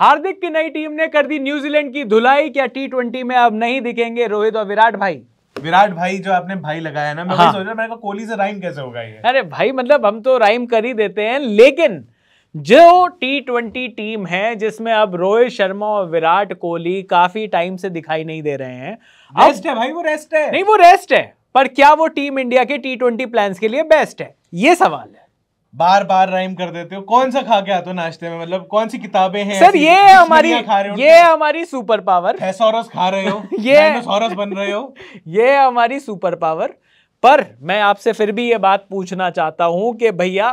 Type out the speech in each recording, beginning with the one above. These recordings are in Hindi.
हार्दिक की नई टीम ने कर दी न्यूजीलैंड की धुलाई क्या टी ट्वेंटी में अब नहीं दिखेंगे रोहित और विराट भाई विराट भाई जो आपने भाई लगाया ना मैं हाँ। सोच रहा मैंने कोहली से राइम कैसे होगा ये अरे भाई मतलब हम तो राइम कर ही देते हैं लेकिन जो टी ट्वेंटी टीम है जिसमें अब रोहित शर्मा और विराट कोहली काफी टाइम से दिखाई नहीं दे रहे हैं रेस्ट है भाई वो रेस्ट है नहीं वो रेस्ट है पर क्या वो टीम इंडिया के टी ट्वेंटी प्लान के लिए बेस्ट है ये सवाल है बार बार राइम कर देते हो कौन सा खा के आते हो नाश्ते में मतलब कौन सी किताबें हैं सर ये हमारी खा रहे हो ये हमारी सुपर पावर थेसोरस खा रहे हो ये सौरस बन रहे हो ये हमारी सुपर पावर पर मैं आपसे फिर भी ये बात पूछना चाहता हूं कि भैया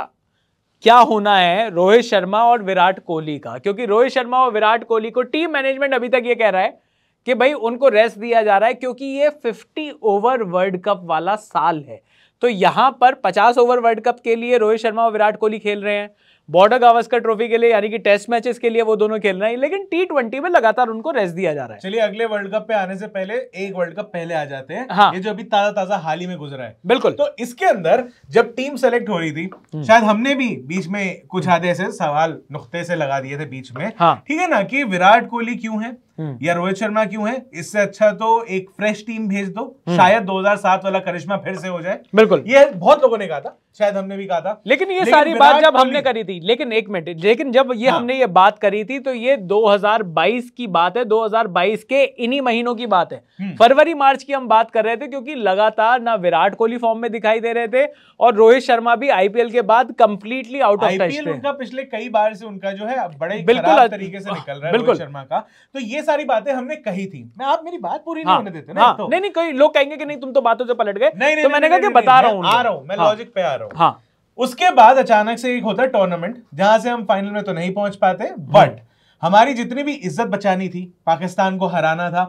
क्या होना है रोहित शर्मा और विराट कोहली का क्योंकि रोहित शर्मा और विराट कोहली को टीम मैनेजमेंट अभी तक ये कह रहा है कि भाई उनको रेस्ट दिया जा रहा है क्योंकि ये 50 ओवर वर्ल्ड कप वाला साल है तो यहाँ पर 50 ओवर वर्ल्ड कप के लिए रोहित शर्मा और विराट कोहली खेल रहे हैं बॉर्डर गावस्कर ट्रॉफी के लिए यानी कि टेस्ट मैचेस के लिए वो दोनों खेल रहे हैं लेकिन टी ट्वेंटी में लगातार उनको रेस्ट दिया जा रहा है चलिए अगले वर्ल्ड कप पे आने से पहले एक वर्ल्ड कप पहले आ जाते हैं हाँ। ये जो अभी ताजा ताजा हाल ही में गुजरा है बिल्कुल तो इसके अंदर जब टीम सेलेक्ट हो रही थी हम्म। शायद हमने भी बीच में कुछ आधे ऐसे सवाल नुकते से लगा दिए थे बीच में हाँ। ठीक है ना कि विराट कोहली क्यों है हम्म। या रोहित शर्मा क्यों है इससे अच्छा तो एक फ्रेश टीम भेज दो हम्म। शायद 2007 वाला करिश्मा फिर से हो जाए बिल्कुल ये बहुत लोगों ने कहा था शायद हमने भी कहा था लेकिन ये लेकिन सारी बात जब हमने करी थी लेकिन एक मिनट लेकिन जब ये हाँ। हमने ये बात करी थी तो ये 2022 की बात है 2022 के इन्हीं महीनों की बात है हम्म। फरवरी मार्च की हम बात कर रहे थे क्योंकि लगातार ना विराट कोहली फॉर्म में दिखाई दे रहे थे और रोहित शर्मा भी आईपीएल के बाद कंप्लीटली आउट ऑफ टच उनका पिछले कई बार से उनका जो है बड़े बिल्कुल तरीके से निकल रहा है रोहित शर्मा का तो ये सारी बातें हमने कही थी मैं आप मेरी बात पूरी नहीं हाँ, होने देते ना हाँ। तो नहीं नहीं कोई लोग कहेंगे कि नहीं तुम तो बातों से पलट गए नहीं तो मैंने कहा कि बता रहा हूँ आ रहा हूँ मैं लॉजिक हाँ। पे आ रहा हूँ उसके बाद अचानक से एक होता है टूर्नामेंट जहां से हम फाइनल में तो नहीं पहुंच पाते बट हमारी जितनी भी इज्जत बचानी थी पाकिस्तान को हराना था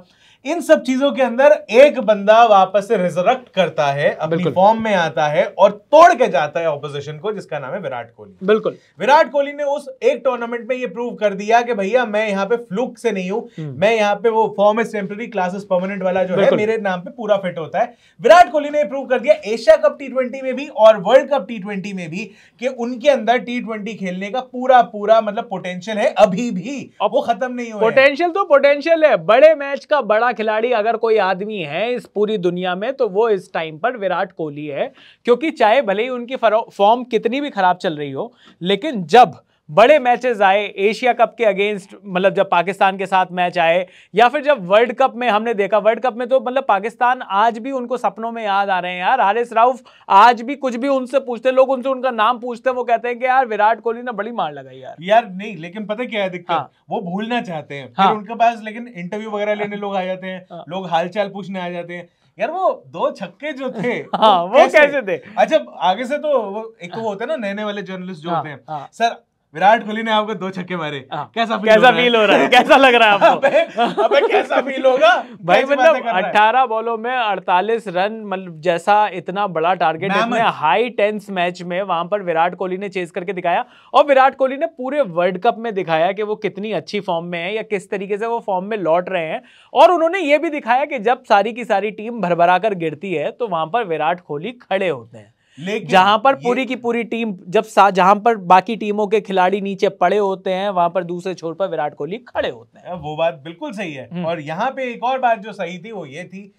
इन सब चीजों के अंदर एक बंदा वापस से रिजरेक्ट करता है अपनी फॉर्म में आता है और तोड़ के जाता है ऑपोजिशन को जिसका नाम है विराट कोहली बिल्कुल विराट कोहली ने उस एक टूर्नामेंट में ये प्रूव कर दिया कि भैया मैं यहाँ पे फ्लूक से नहीं हूं हम्म। मैं यहाँ पे वो form is temporary classes permanent वाला जो है मेरे नाम पे पूरा फिट होता है विराट कोहली ने प्रूव कर दिया एशिया कप टी में भी और वर्ल्ड कप टी में भी कि उनके अंदर टी खेलने का पूरा पूरा मतलब पोटेंशियल है अभी भी वो खत्म नहीं हो पोटेंशियल तो पोटेंशियल है बड़े मैच का बड़ा खिलाड़ी अगर कोई आदमी है इस पूरी दुनिया में तो वो इस टाइम पर विराट कोहली है क्योंकि चाहे भले ही उनकी फॉर्म कितनी भी खराब चल रही हो लेकिन जब बड़े मैचेस आए एशिया कप के अगेंस्ट मतलब जब पाकिस्तान के साथ मैच आए या फिर जब वर्ल्ड कप में हमने देखा वर्ल्ड कप में तो मतलब पाकिस्तान आज भी उनको सपनों में याद आ रहे हैं यार आर एस राउफ आज भी कुछ भी उनसे पूछते लोग उनसे उनका नाम पूछते हैं वो कहते हैं कि यार विराट कोहली ने बड़ी मार लगाई यार यार नहीं लेकिन पता क्या है दिक्कत हाँ। वो भूलना चाहते हैं हाँ। फिर उनके पास लेकिन इंटरव्यू वगैरह लेने हाँ। लोग आ जाते हैं हाँ। लोग हालचाल पूछने आ जाते हैं यार वो दो छक्के जो थे हाँ, वो कैसे, कैसे थे अच्छा आगे से तो वो एक तो वो हाँ। होते हैं ना नए नए वाले जर्नलिस्ट जो होते हैं सर विराट कोहली ने आपको दो छक्के मारे हाँ। कैसा फील कैसा फील हो रहा है कैसा लग रहा है आपको अबे, अबे कैसा फील होगा भाई मतलब 18 बॉलों में 48 रन मतलब जैसा इतना बड़ा टारगेट इतने हाई टेंस मैच में वहां पर विराट कोहली ने चेज करके दिखाया और विराट कोहली ने पूरे वर्ल्ड कप में दिखाया कि वो कितनी अच्छी फॉर्म में है या किस तरीके से वो फॉर्म में लौट रहे हैं और उन्होंने ये भी दिखाया कि जब सारी की सारी टीम भरभरा गिरती है तो वहां पर विराट कोहली खड़े होते हैं जहां पर पूरी की पूरी टीम जब जहां पर बाकी टीमों के खिलाड़ी नीचे पड़े होते हैं वहां पर दूसरे छोर पर विराट कोहली खड़े होते हैं वो बात बिल्कुल सही है हम्म। और यहाँ पे एक और बात जो सही थी वो ये थी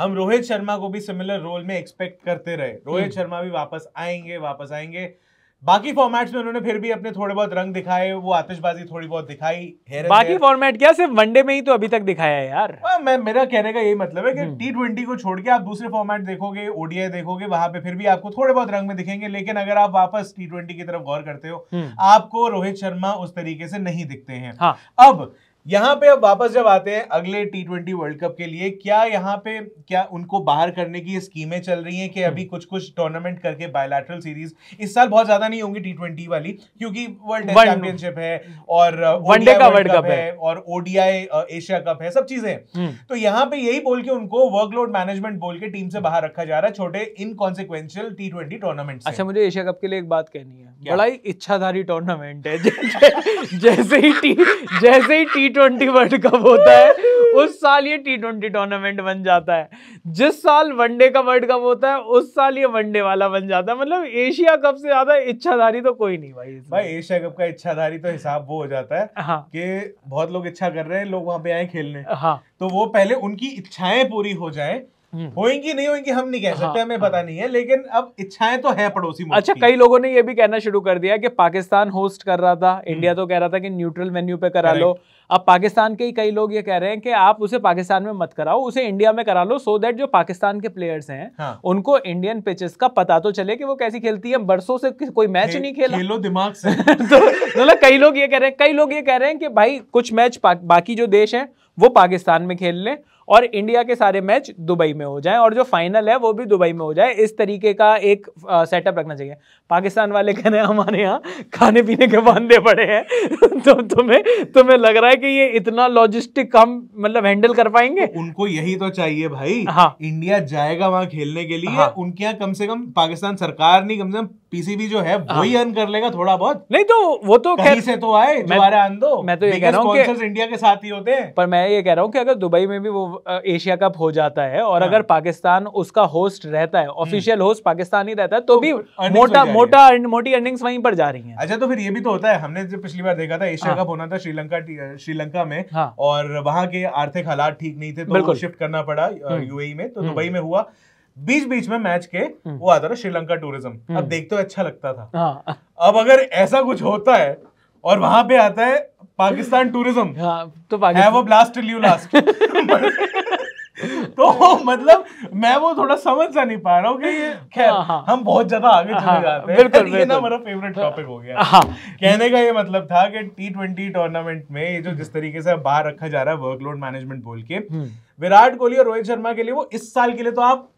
हम रोहित शर्मा को भी सिमिलर रोल में एक्सपेक्ट करते रहे रोहित हम्म। शर्मा भी वापस आएंगे वापस आएंगे बाकी फॉर्मेट्स में उन्होंने फिर भी अपने थोड़े बहुत रंग दिखाए वो आतिशबाजी थोड़ी बहुत दिखाई बाकी फॉर्मेट क्या सिर्फ वनडे में ही तो अभी तक दिखाया है यार आ, हाँ, मैं मेरा कहने का यही मतलब है कि टी हम्म। ट्वेंटी को छोड़ के आप दूसरे फॉर्मेट देखोगे ओडीआई देखोगे वहां पे फिर भी आपको थोड़े बहुत रंग में दिखेंगे लेकिन अगर आप वापस टी की तरफ गौर करते हो हम्म। आपको रोहित शर्मा उस तरीके से नहीं दिखते हैं हाँ। अब यहाँ पे अब वापस जब आते हैं अगले टी ट्वेंटी वर्ल्ड कप के लिए क्या यहाँ पे क्या उनको बाहर करने की स्कीमें चल रही हैं कि अभी कुछ कुछ टूर्नामेंट करके बायोलैटरल सीरीज इस साल बहुत ज्यादा नहीं होंगी टी ट्वेंटी वाली क्योंकि वर्ल्ड चैंपियनशिप है और वनडे uh, का वर्ल्ड कप है और ओडीआई एशिया कप है सब चीजें हम्म। तो यहाँ पे यही बोल के उनको वर्कलोड मैनेजमेंट बोल के टीम से बाहर रखा जा रहा है छोटे इनकॉन्सिक्वेंशियल टी ट्वेंटी टूर्नामेंट अच्छा मुझे एशिया कप के लिए एक बात कहनी है बड़ा ही इच्छाधारी टूर्नामेंट है जैसे ही टी जैसे ही टी ट्वेंटी वर्ल्ड कप होता है उस साल ये टी ट्वेंटी टूर्नामेंट बन जाता है जिस साल वनडे का वर्ल्ड कप होता है उस साल ये वनडे वाला बन जाता है मतलब एशिया कप से ज्यादा इच्छाधारी तो कोई नहीं भाई भाई एशिया कप का इच्छाधारी तो हिसाब वो हो जाता है हाँ। कि बहुत लोग इच्छा कर रहे हैं लोग वहां पे आए खेलने हाँ। तो वो पहले उनकी इच्छाएं पूरी हो जाए हम्म। होएंगी नहीं होएंगी हम नहीं कह सकते हाँ, हमें हाँ, पता नहीं है लेकिन अब इच्छाएं तो है पड़ोसी मुल्क अच्छा कई लोगों ने ये भी कहना शुरू कर दिया कि पाकिस्तान होस्ट कर रहा था हम्म। इंडिया तो कह रहा था कि न्यूट्रल वेन्यू पे करा लो अब पाकिस्तान के ही कई लोग ये कह रहे हैं कि आप उसे पाकिस्तान में मत कराओ उसे इंडिया में करा लो सो so दैट जो पाकिस्तान के प्लेयर्स हैं हाँ। उनको इंडियन पिचेस का पता तो चले कि वो कैसी खेलती है बरसों से कोई मैच नहीं खेला खेलो दिमाग से तो मतलब कई लोग ये कह रहे हैं कई लोग ये कह रहे हैं कि भाई कुछ मैच बाकी जो देश है वो पाकिस्तान में खेल लें और इंडिया के सारे मैच दुबई में हो जाए और जो फाइनल है वो भी दुबई में हो जाए इस तरीके का एक सेटअप रखना चाहिए पाकिस्तान वाले कहने हमारे यहाँ खाने पीने के बांधे पड़े हैं तो तुम्हें तुम्हें लग रहा है कि ये इतना लॉजिस्टिक काम मतलब हैंडल कर पाएंगे तो उनको यही तो चाहिए भाई हाँ इंडिया जाएगा वहां खेलने के लिए हाँ। उनके यहाँ कम से कम पाकिस्तान सरकार नहीं कम से कम पीसीबी जो है हाँ। वही अर्न कर लेगा थोड़ा बहुत नहीं तो वो तो कहीं से तो आए मैं, आन दो मैं तो ये कह रहा हूँ इंडिया के साथ ही होते हैं पर मैं ये कह रहा हूँ कि अगर दुबई में भी वो एशिया कप हो जाता है और हाँ। अगर पाकिस्तान उसका होस्ट रहता है ऑफिशियल हम्म। होस्ट पाकिस्तान ही रहता है तो, तो भी मोटा मोटा मोटी अर्निंग्स वहीं पर जा रही है अच्छा तो फिर ये भी तो होता है हमने जो पिछली बार देखा था एशिया हाँ। कप होना था श्रीलंका श्रीलंका में हाँ। और वहां के आर्थिक हालात ठीक नहीं थे तो शिफ्ट करना पड़ा यूएई हम्म। e में तो हम्म। दुबई में हुआ बीच बीच में मैच के वो आता था श्रीलंका टूरिज्म अब देखते तो हुए अच्छा लगता था हाँ। अब अगर ऐसा कुछ होता है और वहां पे आता है पाकिस्तान टूरिज्म हाँ, तो है वो ब्लास्ट यू लास्ट तो मतलब मैं वो थोड़ा समझ सा नहीं पा रहा हूँ कि हाँ, खैर हाँ। हम बहुत ज्यादा आगे चले हाँ, जाते हैं बिल्कुल ये ना मेरा फेवरेट टॉपिक हो गया कहने का ये मतलब था कि टी ट्वेंटी टूर्नामेंट में ये जो जिस तरीके से बाहर रखा जा रहा है वर्कलोड मैनेजमेंट बोल के हम्म। विराट कोहली और रोहित शर्मा के लिए वो इस साल के लिए तो आप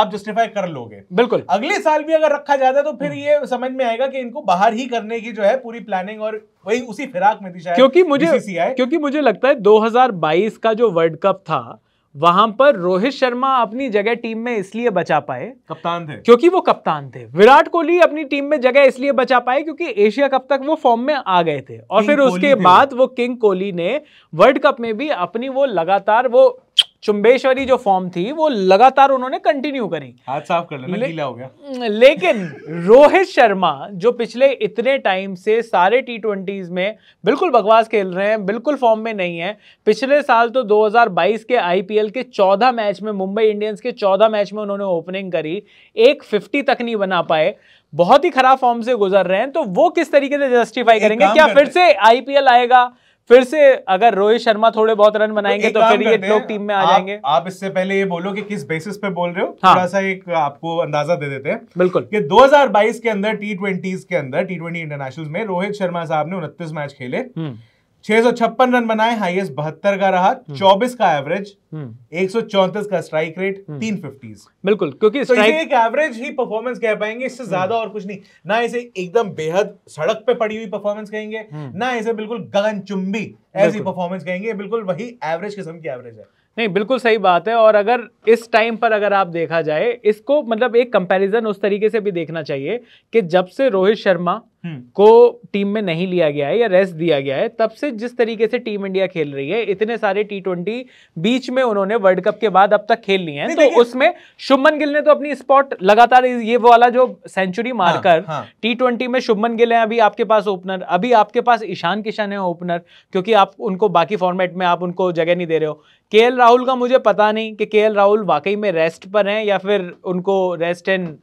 आप जस्टिफाई कर लोगे बिल्कुल अगले साल भी अगर रखा जाता है तो फिर हम्म। ये समझ में आएगा कि इनको बाहर ही करने की जो है पूरी प्लानिंग और वही उसी फिराक में थी शायद क्योंकि मुझे क्योंकि मुझे लगता है 2022 का जो वर्ल्ड कप था वहां पर रोहित शर्मा अपनी जगह टीम में इसलिए बचा पाए कप्तान थे क्योंकि वो कप्तान थे विराट कोहली अपनी टीम में जगह इसलिए बचा पाए क्योंकि एशिया कप तक वो फॉर्म में आ गए थे और फिर उसके बाद वो किंग कोहली ने वर्ल्ड कप में भी अपनी वो लगातार वो चुंबेश्वरी जो फॉर्म थी वो लगातार उन्होंने कंटिन्यू करी हाथ साफ कर ले, गीला हो गया लेकिन रोहित शर्मा जो पिछले इतने टाइम से सारे टी ट्वेंटीज में बिल्कुल बकवास खेल रहे हैं बिल्कुल फॉर्म में नहीं है पिछले साल तो 2022 के आईपीएल के 14 मैच में मुंबई इंडियंस के 14 मैच में उन्होंने ओपनिंग करी एक फिफ्टी तक नहीं बना पाए बहुत ही खराब फॉर्म से गुजर रहे हैं तो वो किस तरीके से जस्टिफाई करेंगे क्या फिर से आईपीएल आएगा फिर से अगर रोहित शर्मा थोड़े बहुत रन तो बनाएंगे तो, तो फिर ये लोग टीम में आ जाएंगे आप इससे पहले ये बोलो कि किस बेसिस पे बोल रहे हो हाँ। थोड़ा सा एक आपको अंदाजा दे देते हैं बिल्कुल कि 2022 के अंदर टी के अंदर टी ट्वेंटी इंटरनेशनल में रोहित शर्मा साहब ने उनतीस मैच खेले हम्म। 656 रन बनाए हाईएस्ट बहत्तर का रहा 24 हम्म। का एवरेज हम्म। एक का स्ट्राइक हम्म। रेट तीन फिफ्टीज बिल्कुल क्योंकि तो ये एक एवरेज ही परफॉर्मेंस कह पाएंगे इससे ज्यादा और कुछ नहीं ना इसे एकदम बेहद सड़क पे पड़ी हुई परफॉर्मेंस कहेंगे ना इसे बिल्कुल गगनचुंबी ऐसी परफॉर्मेंस कहेंगे बिल्कुल वही एवरेज किस्म की एवरेज है नहीं बिल्कुल सही बात है और अगर इस टाइम पर अगर आप देखा जाए इसको मतलब एक कंपैरिजन उस तरीके से भी देखना चाहिए कि जब से रोहित शर्मा हम्म। को टीम में नहीं लिया गया है या रेस्ट दिया गया है तब से जिस तरीके से टीम इंडिया खेल रही है इतने सारे टी ट्वेंटी बीच में उन्होंने वर्ल्ड कप के बाद अब तक खेल लिए हैं तो उसमें शुभमन गिल ने तो अपनी स्पॉट लगातार ये वाला जो सेंचुरी मारकर टी ट्वेंटी में शुभमन गिल है अभी आपके पास ओपनर अभी आपके पास ईशान किशन है ओपनर क्योंकि आप उनको बाकी फॉर्मेट में आप उनको जगह नहीं दे रहे हो के राहुल का मुझे पता नहीं कि के राहुल वाकई में रेस्ट पर हैं या फिर उनको रेस्ट एंड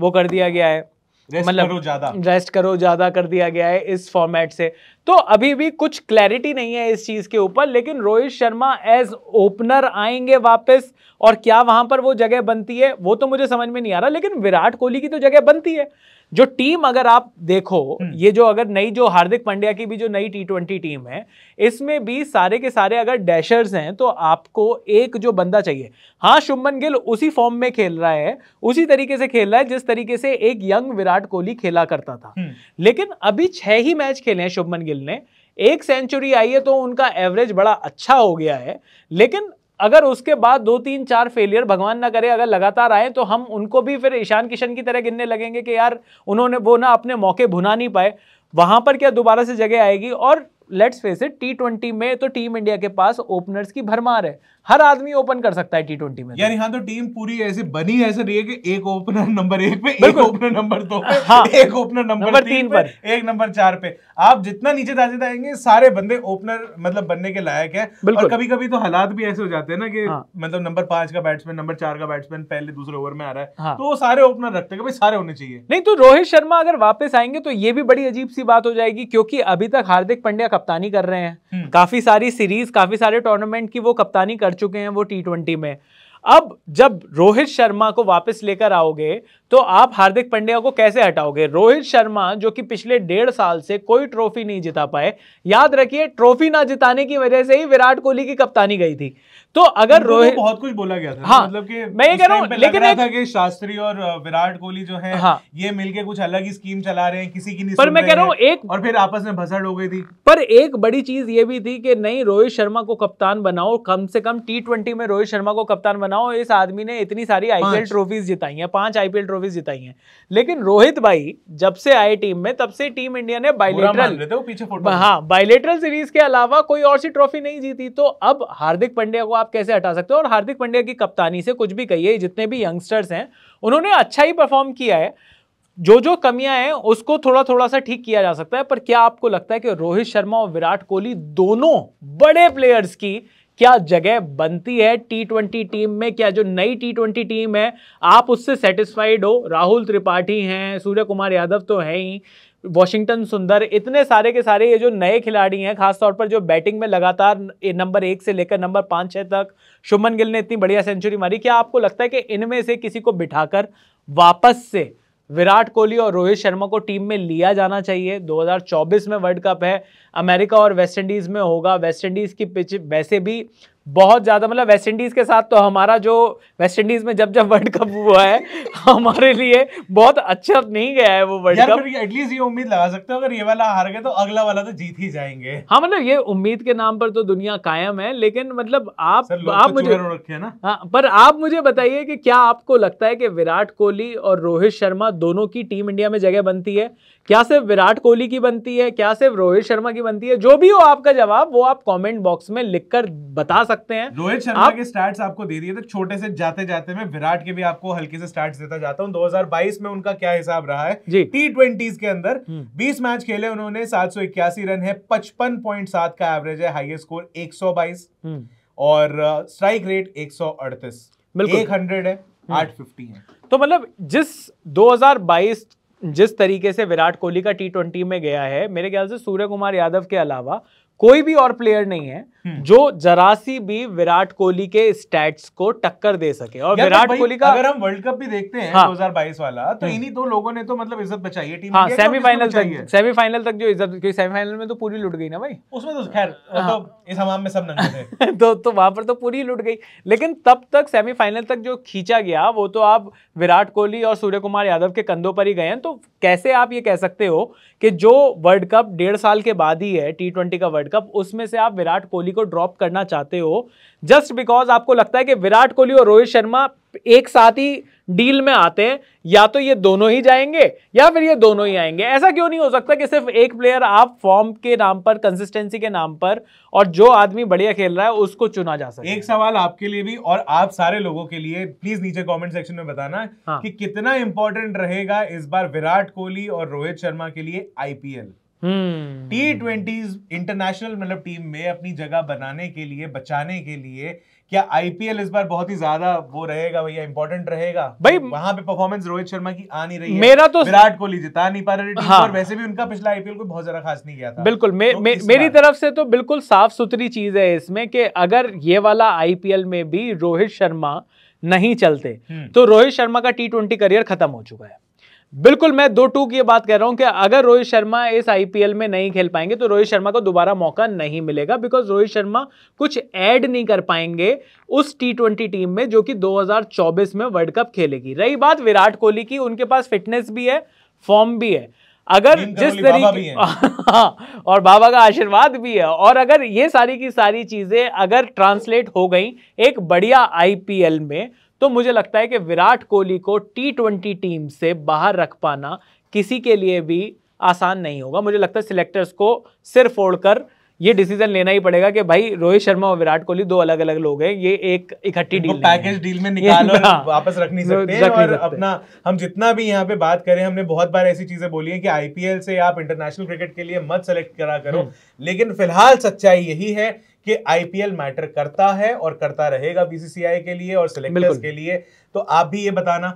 वो कर दिया गया है मतलब रेस्ट करो ज्यादा कर दिया गया है इस फॉर्मेट से तो अभी भी कुछ क्लैरिटी नहीं है इस चीज के ऊपर लेकिन रोहित शर्मा एज ओपनर आएंगे वापस और क्या वहां पर वो जगह बनती है वो तो मुझे समझ में नहीं आ रहा लेकिन विराट कोहली की तो जगह बनती है जो टीम अगर आप देखो हम्म। ये जो अगर नई जो हार्दिक पांड्या की भी जो नई टी ट्वेंटी टीम है इसमें भी सारे के सारे अगर डैशर्स हैं तो आपको एक जो बंदा चाहिए हाँ शुभमन गिल उसी फॉर्म में खेल रहा है उसी तरीके से खेल रहा है जिस तरीके से एक यंग विराट कोहली खेला करता था हम्म। लेकिन अभी छह ही मैच खेले हैं शुभमन गिल गिल ने एक सेंचुरी आई है तो उनका एवरेज बड़ा अच्छा हो गया है लेकिन अगर उसके बाद दो तीन चार फेलियर भगवान ना करे अगर लगातार आए तो हम उनको भी फिर ईशान किशन की तरह गिनने लगेंगे कि यार उन्होंने वो ना अपने मौके भुना नहीं पाए वहां पर क्या दोबारा से जगह आएगी और let's face it T twenty में तो टीम इंडिया के पास ओपनर्स की भरमार है हर आदमी ओपन कर सकता है टी ट्वेंटी में यानी हाँ तो टीम तो पूरी ऐसे बनी ऐसे रही है कि एक ओपनर नंबर एक पे एक ओपनर नंबर दो पे हाँ, एक ओपनर नंबर, नंबर तीन, तीन पर एक नंबर चार पे आप जितना नीचे जाते जाएंगे सारे बंदे ओपनर मतलब बनने के लायक है और कभी कभी तो हालात भी ऐसे हो जाते हैं ना कि हाँ, मतलब नंबर पांच का बैट्समैन नंबर चार का बैट्समैन पहले दूसरे ओवर में आ रहा है हाँ, तो वो सारे ओपनर रखते हैं सारे होने चाहिए नहीं तो रोहित शर्मा अगर वापस आएंगे तो ये भी बड़ी अजीब सी बात हो जाएगी क्योंकि अभी तक हार्दिक पंड्या कप्तानी कर रहे हैं हम्म। काफी सारी सीरीज काफी सारे टूर्नामेंट की वो कप्तानी कर कर चुके हैं वो टी ट्वेंटी में अब जब रोहित शर्मा को वापस लेकर आओगे तो आप हार्दिक पंड्या को कैसे हटाओगे रोहित शर्मा जो कि पिछले डेढ़ साल से कोई ट्रॉफी नहीं जिता पाए याद रखिए ट्रॉफी ना जिताने की वजह से ही विराट कोहली की कप्तानी गई थी तो अगर तो रोहित तो बहुत कुछ बोला गया था हाँ, मतलब कि मैं ये कह रहा हूँ लेकिन एक... था कि शास्त्री और विराट कोहली जो है हाँ, ये मिलके कुछ अलग ही स्कीम चला रहे हैं किसी की नहीं पर मैं कह रहा हूँ एक और फिर आपस में भसड़ हो गई थी पर एक बड़ी चीज ये भी थी कि नहीं रोहित शर्मा को कप्तान बनाओ कम से कम टी में रोहित शर्मा को कप्तान बनाओ बनाओ इस आदमी ने इतनी सारी आईपीएल ट्रॉफीज जिताई हैं पांच आईपीएल ट्रॉफीज जिताई हैं लेकिन रोहित भाई जब से आए टीम में तब से टीम इंडिया ने बाइलेटरल हाँ बाइलेटरल सीरीज के अलावा कोई और सी ट्रॉफी नहीं जीती तो अब हार्दिक पंड्या को आप कैसे हटा सकते हो और हार्दिक पंड्या की कप्तानी से कुछ भी कही जितने भी यंगस्टर्स हैं उन्होंने अच्छा ही परफॉर्म किया है जो जो कमियां हैं उसको थोड़ा थोड़ा सा ठीक किया जा सकता है पर क्या आपको लगता है कि रोहित शर्मा और विराट कोहली दोनों बड़े प्लेयर्स की क्या जगह बनती है टी ट्वेंटी टीम में क्या जो नई टी ट्वेंटी टीम है आप उससे सेटिस्फाइड हो राहुल त्रिपाठी हैं सूर्य कुमार यादव तो हैं ही वॉशिंगटन सुंदर इतने सारे के सारे ये जो नए खिलाड़ी हैं खासतौर पर जो बैटिंग में लगातार नंबर एक से लेकर नंबर पाँच छः तक शुभमन गिल ने इतनी बढ़िया सेंचुरी मारी क्या आपको लगता है कि इनमें से किसी को बिठाकर वापस से विराट कोहली और रोहित शर्मा को टीम में लिया जाना चाहिए 2024 में वर्ल्ड कप है अमेरिका और वेस्टइंडीज में होगा वेस्टइंडीज की पिच वैसे भी बहुत ज़्यादा मतलब वेस्ट इंडीज़ के साथ तो हमारा जो वेस्ट इंडीज़ में जब जब वर्ल्ड कप हुआ है हमारे लिए बहुत अच्छा नहीं गया है वो वर्ल्ड कप एटलीस्ट ये उम्मीद लगा सकते हो अगर ये वाला हार गए तो अगला वाला तो जीत ही जाएंगे हाँ मतलब ये उम्मीद के नाम पर तो दुनिया कायम है लेकिन मतलब आप आप तो मुझे रखे ना हाँ पर आप मुझे बताइए कि क्या आपको लगता है कि विराट कोहली और रोहित शर्मा दोनों की टीम इंडिया में जगह बनती है क्या सिर्फ विराट कोहली की बनती है क्या सिर्फ रोहित शर्मा की बनती है जो भी हो आपका जवाब वो आप कमेंट बॉक्स में लिखकर बता सकते हैं रोहित शर्मा आप... के स्टार्ट आपको दे दिए थे छोटे से जाते जाते में विराट के भी आपको हल्के से स्टार्ट देता जाता हूँ 2022 में उनका क्या हिसाब रहा है टी ट्वेंटी के अंदर हम्म। बीस मैच खेले उन्होंने सात रन है पचपन का एवरेज है हाइएस्ट स्कोर एक हम्म। और स्ट्राइक uh, रेट एक सौ अड़तीस है आठ फिफ्टी है हम्म। तो मतलब जिस 2022 जिस तरीके से विराट कोहली का टी ट्वेंटी में गया है मेरे ख्याल से सूर्य कुमार यादव के अलावा कोई भी और प्लेयर नहीं है हम्म। जो जरा सी भी विराट कोहली के स्टैट्स को टक्कर दे सके और तो विराट कोहली का अगर हम वर्ल्ड कप भी देखते हैं हाँ, 2022 वाला तो हम्म। इन्हीं दो लोगों ने तो मतलब इज्जत बचाई है टीम हाँ, तो सेमीफाइनल तक सेमीफाइनल तक जो इज्जत क्योंकि सेमीफाइनल में तो पूरी लुट गई ना भाई उसमें तो खैर तो हाँ। इस हमाम में सब थे तो तो वहां पर तो पूरी लुट गई लेकिन तब तक सेमीफाइनल तक जो खींचा गया वो तो आप विराट कोहली और सूर्य कुमार यादव के कंधों पर ही गए हैं तो कैसे आप ये कह सकते हो कि जो वर्ल्ड कप डेढ़ साल के बाद ही है टी का वर्ल्ड वर्ल्ड कप उसमें से आप विराट कोहली को ड्रॉप करना चाहते हो जस्ट बिकॉज आपको लगता है कि विराट कोहली और रोहित शर्मा एक साथ ही डील में आते हैं या तो ये दोनों ही जाएंगे या फिर ये दोनों ही आएंगे ऐसा क्यों नहीं हो सकता कि सिर्फ एक प्लेयर आप फॉर्म के नाम पर कंसिस्टेंसी के नाम पर और जो आदमी बढ़िया खेल रहा है उसको चुना जा सके एक सवाल आपके लिए भी और आप सारे लोगों के लिए प्लीज नीचे कमेंट सेक्शन में बताना हाँ। कि कितना इंपॉर्टेंट रहेगा इस बार विराट कोहली और रोहित शर्मा के लिए आईपीएल टी ट्वेंटी इंटरनेशनल मतलब टीम में अपनी जगह बनाने के लिए बचाने के लिए क्या आईपीएल इस बार बहुत ही ज्यादा वो रहेगा भैया इंपॉर्टेंट रहेगा भाई वहां पे परफॉर्मेंस रोहित शर्मा की आ नहीं रही है मेरा तो विराट कोहली जिता नहीं पा रहे हाँ। और वैसे भी उनका पिछला आईपीएल को बहुत ज्यादा खास नहीं गया था बिल्कुल मे, तो मे, मेरी तरफ से तो बिल्कुल साफ सुथरी चीज है इसमें कि अगर ये वाला आईपीएल में भी रोहित शर्मा नहीं चलते हम्म। तो रोहित शर्मा का टी ट्वेंटी करियर खत्म हो चुका है बिल्कुल मैं दो टू की बात कर रहा हूं कि अगर रोहित शर्मा इस आईपीएल में नहीं खेल पाएंगे तो रोहित शर्मा को दोबारा मौका नहीं मिलेगा बिकॉज रोहित शर्मा कुछ ऐड नहीं कर पाएंगे उस टी ट्वेंटी टीम में जो कि 2024 में वर्ल्ड कप खेलेगी रही बात विराट कोहली की उनके पास फिटनेस भी है फॉर्म भी है अगर जिस तरीके हाँ, और बाबा का आशीर्वाद भी है और अगर ये सारी की सारी चीजें अगर ट्रांसलेट हो गई एक बढ़िया आईपीएल में तो मुझे लगता है कि विराट कोहली को टी ट्वेंटी टीम से बाहर रख पाना किसी के लिए भी आसान नहीं होगा मुझे लगता है सिलेक्टर्स को सिर फोड़कर ये डिसीजन लेना ही पड़ेगा कि भाई रोहित शर्मा और विराट कोहली दो अलग अलग लोग हैं ये एक इकट्ठी डील पैकेज डील में निकाल और हाँ। वापस रख नहीं सकते रख और सकते। अपना हम जितना भी यहाँ पे बात करें हमने बहुत बार ऐसी चीजें बोली है कि आईपीएल से आप इंटरनेशनल क्रिकेट के लिए मत सेलेक्ट करा करो हम्म। लेकिन फिलहाल सच्चाई यही है कि आईपीएल मैटर करता है और करता रहेगा बीसीसीआई के लिए और सिलेक्टर्स के लिए तो आप भी ये बताना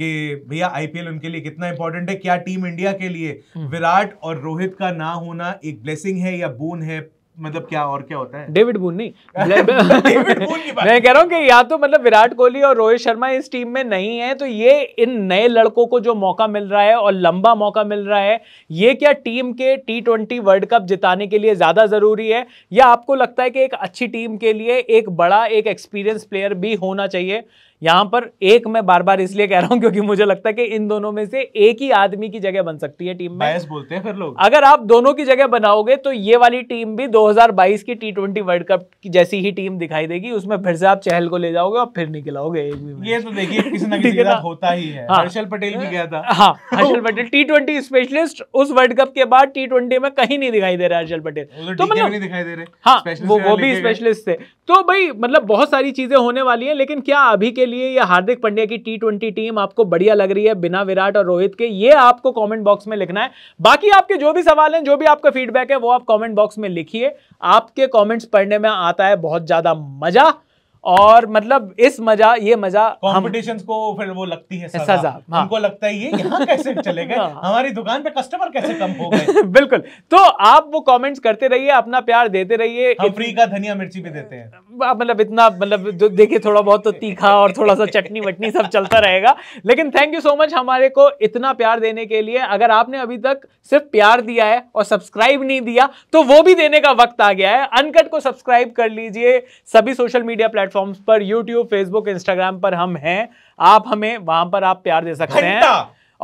कि भैया आईपीएल उनके लिए कितना इंपॉर्टेंट है क्या टीम इंडिया के लिए हम्म। विराट और रोहित का ना होना एक ब्लेसिंग है या बून है मतलब क्या और क्या होता है डेविड बून नहीं मैं कह रहा हूँ कि या तो मतलब विराट कोहली और रोहित शर्मा इस टीम में नहीं है तो ये इन नए लड़कों को जो मौका मिल रहा है और लंबा मौका मिल रहा है ये क्या टीम के टी ट्वेंटी वर्ल्ड कप जिताने के लिए ज्यादा जरूरी है या आपको लगता है कि एक अच्छी टीम के लिए एक बड़ा एक एक्सपीरियंस प्लेयर भी होना चाहिए यहां पर एक मैं बार बार इसलिए कह रहा हूं क्योंकि मुझे लगता है कि इन दोनों में से एक ही आदमी की जगह बन सकती है टीम में बोलते हैं फिर लोग अगर आप दोनों की जगह बनाओगे तो ये वाली टीम भी 2022 की टी ट्वेंटी वर्ल्ड कप की जैसी ही टीम दिखाई देगी उसमें फिर से आप चहल को ले जाओगे और फिर निकलाओगे एक भी ये तो देखिए किसी ना किसी का होता ही है हाँ। हर्षल पटेल भी गया था हाँ Harshal Patel T twenty specialist उस वर्ल्ड कप के बाद टी ट्वेंटी में कहीं नहीं दिखाई दे रहा हर्षल पटेल तो, तो मतलब नहीं दिखाई दे रहे हाँ वो वो भी स्पेशलिस्ट थे तो भाई मतलब बहुत सारी चीजें होने वाली है लेकिन क्या अभी के लिए या हार्दिक पंड्या की टी टीम आपको बढ़िया लग रही है बिना विराट और रोहित के ये आपको कॉमेंट बॉक्स में लिखना है बाकी आपके जो भी सवाल हैं जो भी आपका फीडबैक है वो आप कॉमेंट बॉक्स में लिखिए आपके कॉमेंट्स पढ़ने में आता है बहुत ज्यादा मजा और मतलब इस मजा ये मजा कॉम्पिटिशन को फिर वो लगती है सजा, सजा हाँ। उनको लगता है ये यहां कैसे चले गए हाँ। हमारी दुकान पे कस्टमर कैसे कम हो गए बिल्कुल तो आप वो कमेंट्स करते रहिए अपना प्यार देते रहिए हम फ्री का धनिया मिर्ची भी देते हैं मतलब इतना मतलब देखिए थोड़ा बहुत तो तीखा और थोड़ा सा चटनी वटनी सब चलता रहेगा लेकिन थैंक यू सो मच हमारे को इतना प्यार देने के लिए अगर आपने अभी तक सिर्फ प्यार दिया है और सब्सक्राइब नहीं दिया तो वो भी देने का वक्त आ गया है अनकट को सब्सक्राइब कर लीजिए सभी सोशल मीडिया प्लेटफॉर्म्स पर यूट्यूब फेसबुक इंस्टाग्राम पर हम हैं आप हमें वहां पर आप प्यार दे सकते हैं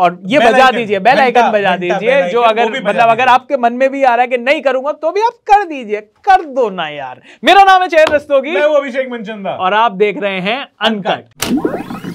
और ये बजा दीजिए बेल आइकन बजा दीजिए जो अगर मतलब अगर आपके मन में भी आ रहा है कि नहीं करूंगा तो भी आप कर दीजिए कर दो ना यार मेरा नाम है चैन रस्तोगी मैं वो अभिषेक मनचंदा और आप देख रहे हैं अनकट